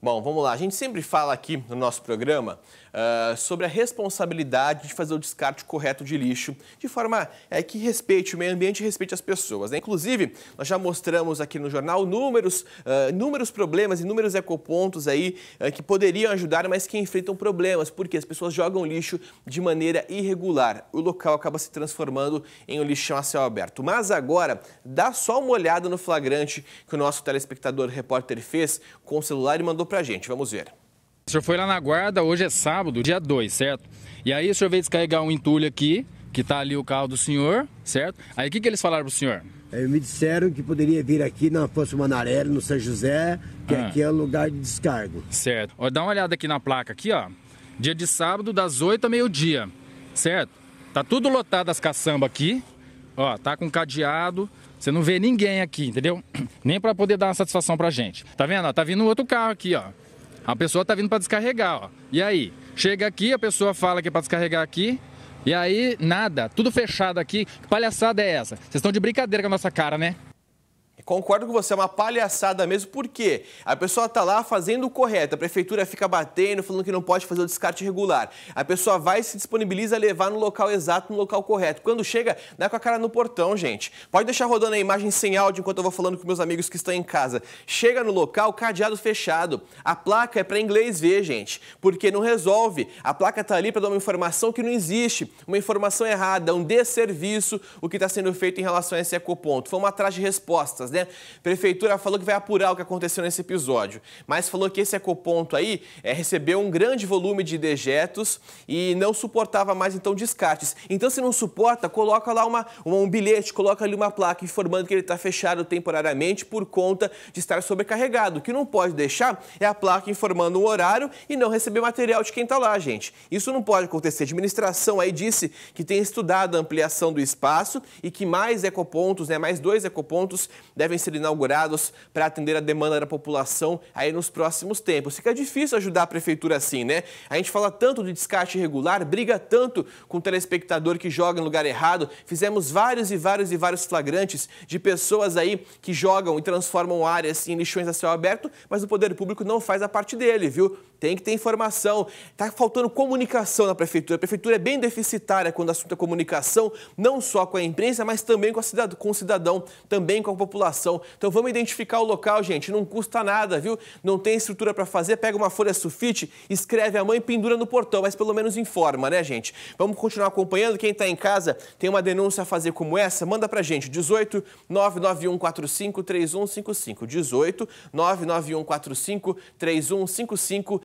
Bom, vamos lá. A gente sempre fala aqui no nosso programa uh, sobre a responsabilidade de fazer o descarte correto de lixo de forma é, que respeite o meio ambiente e respeite as pessoas. Né? Inclusive, nós já mostramos aqui no jornal números, uh, números problemas, inúmeros ecopontos aí uh, que poderiam ajudar, mas que enfrentam problemas, porque as pessoas jogam lixo de maneira irregular. O local acaba se transformando em um lixão a céu aberto. Mas agora, dá só uma olhada no flagrante que o nosso telespectador repórter fez com o celular e mandou para a gente. Vamos ver. O senhor foi lá na guarda, hoje é sábado, dia 2, certo? E aí o senhor veio descarregar um entulho aqui, que está ali o carro do senhor, certo? Aí o que, que eles falaram pro senhor? Eles me disseram que poderia vir aqui na Afonso Manarelli, no São José, que ah. aqui é o lugar de descargo. Certo. Ó, dá uma olhada aqui na placa aqui, ó. Dia de sábado, das 8 ao meio-dia, certo? Tá tudo lotado as caçambas aqui, Ó, tá com cadeado, você não vê ninguém aqui, entendeu? Nem para poder dar uma satisfação pra gente. Tá vendo? Ó, tá vindo outro carro aqui, ó. A pessoa tá vindo para descarregar, ó. E aí? Chega aqui, a pessoa fala que é para descarregar aqui. E aí, nada, tudo fechado aqui. Que palhaçada é essa? Vocês estão de brincadeira com a nossa cara, né? Concordo com você, é uma palhaçada mesmo, porque a pessoa está lá fazendo o correto, a prefeitura fica batendo, falando que não pode fazer o descarte regular. A pessoa vai e se disponibiliza a levar no local exato, no local correto. Quando chega, dá com a cara no portão, gente. Pode deixar rodando a imagem sem áudio enquanto eu vou falando com meus amigos que estão em casa. Chega no local, cadeado fechado. A placa é para inglês ver, gente, porque não resolve. A placa está ali para dar uma informação que não existe, uma informação errada, um desserviço, o que está sendo feito em relação a esse ecoponto. Foi uma atrás de respostas, né? né? A prefeitura falou que vai apurar o que aconteceu nesse episódio, mas falou que esse ecoponto aí é, recebeu um grande volume de dejetos e não suportava mais, então, descartes. Então, se não suporta, coloca lá uma, um bilhete, coloca ali uma placa informando que ele está fechado temporariamente por conta de estar sobrecarregado. O que não pode deixar é a placa informando o horário e não receber material de quem está lá, gente. Isso não pode acontecer. A administração aí disse que tem estudado a ampliação do espaço e que mais ecopontos, né, mais dois ecopontos devem devem ser inaugurados para atender a demanda da população aí nos próximos tempos. Fica difícil ajudar a prefeitura assim, né? A gente fala tanto de descarte irregular, briga tanto com o telespectador que joga em lugar errado. Fizemos vários e vários e vários flagrantes de pessoas aí que jogam e transformam áreas assim em lixões a céu aberto, mas o poder público não faz a parte dele, viu? Tem que ter informação. está faltando comunicação na prefeitura. A prefeitura é bem deficitária quando o assunto é comunicação, não só com a imprensa, mas também com, a cidad com o cidadão, também com a população. Então vamos identificar o local, gente. Não custa nada, viu? Não tem estrutura para fazer, pega uma folha sulfite, escreve a mãe e pendura no portão, mas pelo menos informa, né, gente? Vamos continuar acompanhando. Quem está em casa tem uma denúncia a fazer como essa, manda para gente. 18 99145 3155. 18 99145 3155.